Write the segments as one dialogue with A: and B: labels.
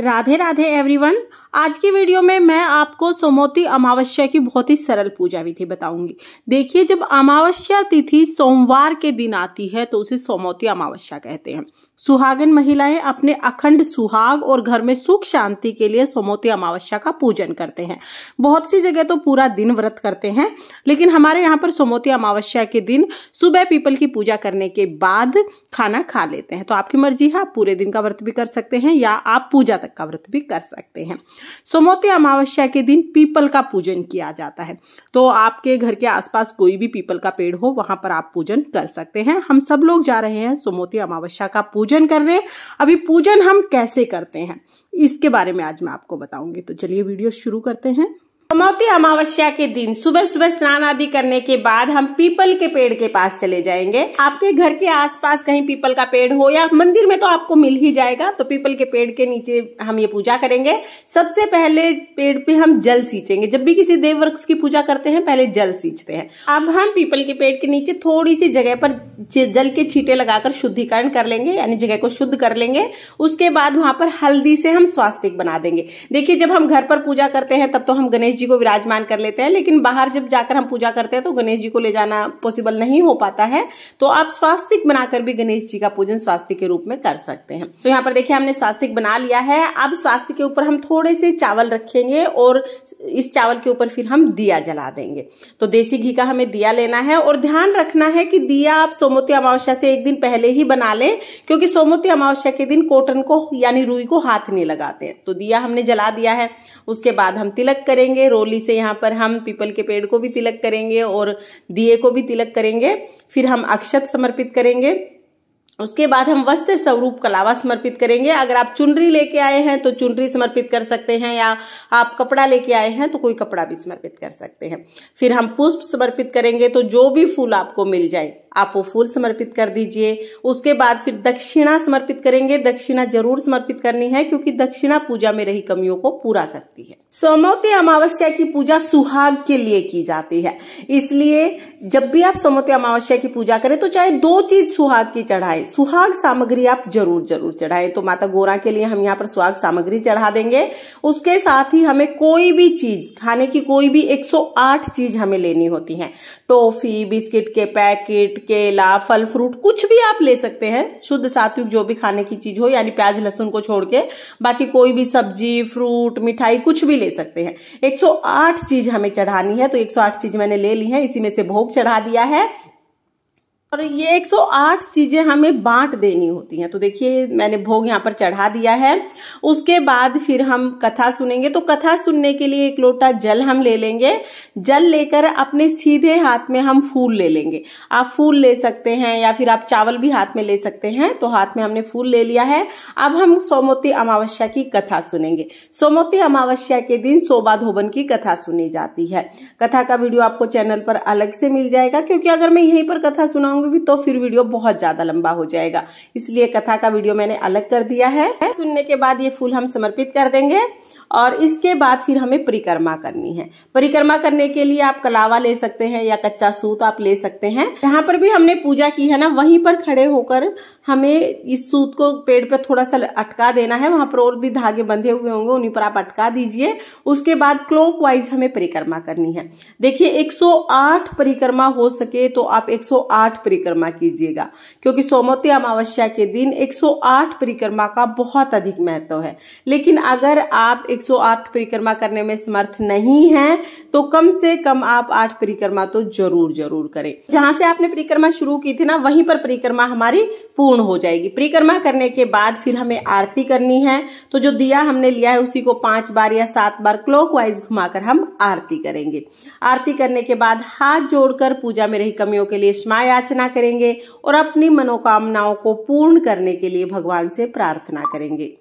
A: Radhe Radhe everyone आज की video में मैं आपको सोमोती अमावस्या की बहुत ही सरल पूजा विधि बताऊंगी देखिए जब अमावस्या तिथि सोमवार के दिन आती है तो उसे सोमोती अमावस्या कहते हैं सुहागन महिलाएं अपने अखंड सुहाग और घर में सुख शांति के लिए सोमोती अमावस्या का पूजन करते हैं बहुत सी जगह तो पूरा दिन व्रत करते हैं लेकिन हमारे यहाँ पर सोमोती अमावस्या के दिन सुबह पीपल की पूजा करने के बाद खाना खा लेते हैं तो आपकी मर्जी है आप पूरे दिन का व्रत भी कर सकते हैं या आप पूजा तक का व्रत भी कर सकते हैं सोमोते अमावस्या के दिन पीपल का पूजन किया जाता है तो आपके घर के आसपास कोई भी पीपल का पेड़ हो वहां पर आप पूजन कर सकते हैं हम सब लोग जा रहे हैं सोमोती अमावस्या का पूजन करने अभी पूजन हम कैसे करते हैं इसके बारे में आज मैं आपको बताऊंगी तो चलिए वीडियो शुरू करते हैं कमौती अमावस्या के दिन सुबह सुबह स्नान आदि करने के बाद हम पीपल के पेड़ के पास चले जाएंगे आपके घर के आसपास कहीं पीपल का पेड़ हो या मंदिर में तो आपको मिल ही जाएगा तो पीपल के पेड़ के नीचे हम ये पूजा करेंगे सबसे पहले पेड़ पे हम जल सींचेंगे जब भी किसी देव वृक्ष की पूजा करते हैं पहले जल सींचते हैं अब हम पीपल के पेड़ के नीचे थोड़ी सी जगह पर जल के छींटे लगाकर शुद्धिकरण कर लेंगे यानी जगह को शुद्ध कर लेंगे उसके बाद वहां पर हल्दी से हम स्वास्तिक बना देंगे देखिए जब हम घर पर पूजा करते हैं तब तो हम गणेश जी को विराजमान कर लेते हैं लेकिन बाहर जब जाकर हम पूजा करते हैं तो गणेश जी को ले जाना पॉसिबल नहीं हो पाता है तो आप स्वास्तिक बनाकर भी गणेश जी का पूजन स्वास्थ्य के रूप में कर सकते हैं तो यहाँ पर देखिए हमने स्वास्तिक बना लिया है अब स्वास्थ्य के ऊपर हम थोड़े से चावल रखेंगे और इस चावल के ऊपर फिर हम दिया जला देंगे तो देसी घी का हमें दिया लेना है और ध्यान रखना है कि दिया आप सोमवती अमावस्या से एक दिन पहले ही बना लें क्योंकि सोमवती अमावस्या के दिन कॉटन को यानी रुई को हाथ नहीं लगाते हैं तो दिया हमने जला दिया है उसके बाद हम तिलक करेंगे रोली से यहाँ पर हम पीपल के पेड़ को भी तिलक करेंगे और दिए को भी तिलक करेंगे फिर हम अक्षत समर्पित करेंगे उसके बाद हम वस्त्र स्वरूप कलावा समर्पित करेंगे अगर आप चुनरी लेके आए हैं तो चुनरी समर्पित कर सकते हैं या आप कपड़ा लेके आए हैं तो कोई कपड़ा भी समर्पित कर सकते हैं फिर हम पुष्प समर्पित करेंगे तो जो भी फूल आपको मिल जाए आप वो फूल समर्पित कर दीजिए उसके बाद फिर दक्षिणा समर्पित करेंगे दक्षिणा जरूर समर्पित करनी है क्योंकि दक्षिणा पूजा में रही कमियों को पूरा करती है सोमवती अमावस्या की पूजा सुहाग के लिए की जाती है इसलिए जब भी आप सोमवती अमावस्या की पूजा करें तो चाहे दो चीज सुहाग की चढ़ाएं सुहाग सामग्री आप जरूर जरूर चढ़ाएं तो माता गोरा के लिए हम यहाँ पर सुहाग सामग्री चढ़ा देंगे उसके साथ ही हमें कोई भी चीज खाने की कोई भी 108 चीज हमें लेनी होती है टॉफी बिस्किट के पैकेट केला फल फ्रूट कुछ भी आप ले सकते हैं शुद्ध सात्विक जो भी खाने की चीज हो यानी प्याज लहसुन को छोड़ के बाकी कोई भी सब्जी फ्रूट मिठाई कुछ भी ले सकते हैं एक चीज हमें चढ़ानी है तो एक चीज मैंने ले ली है इसी में से भोग चढ़ा दिया है और ये 108 चीजें हमें बांट देनी होती हैं तो देखिए मैंने भोग यहाँ पर चढ़ा दिया है उसके बाद फिर हम कथा सुनेंगे तो कथा सुनने के लिए एक लोटा जल हम ले लेंगे जल लेकर अपने सीधे हाथ में हम फूल ले लेंगे आप फूल ले सकते हैं या फिर आप चावल भी हाथ में ले सकते हैं तो हाथ में हमने फूल ले लिया है अब हम सोमोती अमावस्या की कथा सुनेंगे सोमोती अमावस्या के दिन सोबा धोबन की कथा सुनी जाती है कथा का वीडियो आपको चैनल पर अलग से मिल जाएगा क्योंकि अगर मैं यहीं पर कथा सुनाऊ सुनाऊंगी तो फिर वीडियो बहुत ज्यादा लंबा हो जाएगा इसलिए कथा का वीडियो मैंने अलग कर दिया है सुनने के बाद ये फूल हम समर्पित कर देंगे और इसके बाद फिर हमें परिक्रमा करनी है परिक्रमा करने के लिए आप कलावा ले सकते हैं या कच्चा सूत आप ले सकते हैं जहां पर भी हमने पूजा की है ना वहीं पर खड़े होकर हमें इस सूत को पेड़ पर थोड़ा सा अटका देना है वहां पर और भी धागे बंधे हुए होंगे उन्हीं पर आप अटका दीजिए उसके बाद क्लॉकवाइज हमें परिक्रमा करनी है देखिए 108 परिक्रमा हो सके तो आप 108 परिक्रमा कीजिएगा क्योंकि सोमवती अमावस्या के दिन 108 परिक्रमा का बहुत अधिक महत्व है लेकिन अगर आप 108 परिक्रमा करने में समर्थ नहीं हैं तो कम से कम आप आठ परिक्रमा तो जरूर जरूर करें जहां से आपने परिक्रमा शुरू की थी ना वहीं पर परिक्रमा हमारी पूर्ण हो जाएगी परिक्रमा करने के बाद फिर हमें आरती करनी है तो जो दिया हमने लिया है उसी को पांच बार या सात बार क्लॉकवाइज घुमाकर हम आरती करेंगे आरती करने के बाद हाथ जोड़कर पूजा में रही कमियों के लिए क्षमा याचना प्रार्थना करेंगे और अपनी मनोकामनाओं को पूर्ण करने के लिए भगवान से प्रार्थना करेंगे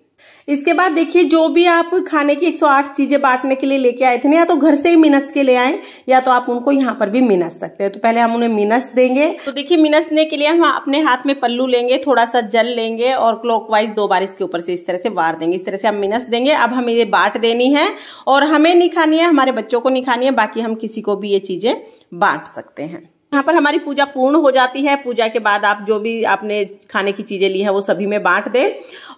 A: इसके बाद देखिए जो भी आप खाने की 108 चीजें बांटने के लिए लेके आए थे ना या तो घर से ही मिनस के ले आए या तो आप उनको यहाँ पर भी मिनस सकते हैं तो पहले हम उन्हें मिनस देंगे तो देखिए मिनसने के लिए हम अपने हाथ में पल्लू लेंगे थोड़ा सा जल लेंगे और क्लॉकवाइज दो बार इसके ऊपर से इस तरह से वार देंगे इस तरह से हम मिनस देंगे अब हमें ये बांट देनी है और हमें नहीं खानी है हमारे बच्चों को नहीं खानी है बाकी हम किसी को भी ये चीजें बांट सकते हैं यहाँ पर हमारी पूजा पूर्ण हो जाती है पूजा के बाद आप जो भी आपने खाने की चीजें ली है वो सभी में बांट दें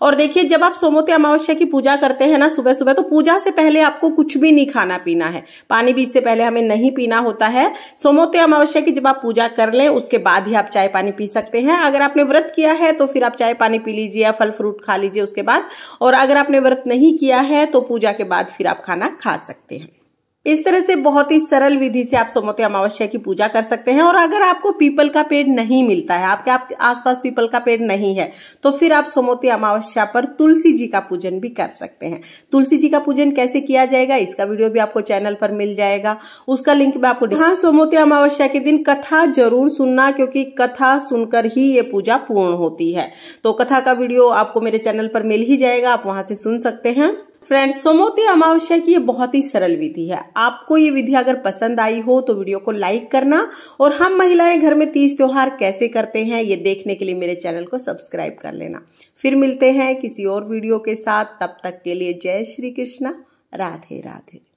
A: और देखिए जब आप सोमोते अमावस्या की पूजा करते हैं ना सुबह सुबह तो पूजा से पहले आपको कुछ भी नहीं खाना पीना है पानी भी इससे पहले हमें नहीं पीना होता है सोमोते अमावस्या की जब आप पूजा कर लें उसके बाद ही आप चाय पानी पी सकते हैं अगर आपने व्रत किया है तो फिर आप चाय पानी पी लीजिए या फल फ्रूट खा लीजिए उसके बाद और अगर आपने व्रत नहीं किया है तो पूजा के बाद फिर आप खाना खा सकते हैं इस तरह से बहुत ही सरल विधि से आप सोमवती अमावस्या की पूजा कर सकते हैं और अगर आपको पीपल का पेड़ नहीं मिलता है आपके आपके आसपास पीपल का पेड़ नहीं है तो फिर आप सोमवती अमावस्या पर तुलसी जी का पूजन भी कर सकते हैं तुलसी जी का पूजन कैसे किया जाएगा इसका वीडियो भी आपको चैनल पर मिल जाएगा उसका लिंक मैं आपको हाँ सोमोती अमावस्या के दिन कथा जरूर सुनना क्योंकि कथा सुनकर ही ये पूजा पूर्ण होती है तो कथा का वीडियो आपको मेरे चैनल पर मिल ही जाएगा आप वहां से सुन सकते हैं फ्रेंड्स सोमोती अमावस्या की ये बहुत ही सरल विधि है आपको ये विधि अगर पसंद आई हो तो वीडियो को लाइक करना और हम महिलाएं घर में तीज त्योहार कैसे करते हैं ये देखने के लिए मेरे चैनल को सब्सक्राइब कर लेना फिर मिलते हैं किसी और वीडियो के साथ तब तक के लिए जय श्री कृष्णा राधे राधे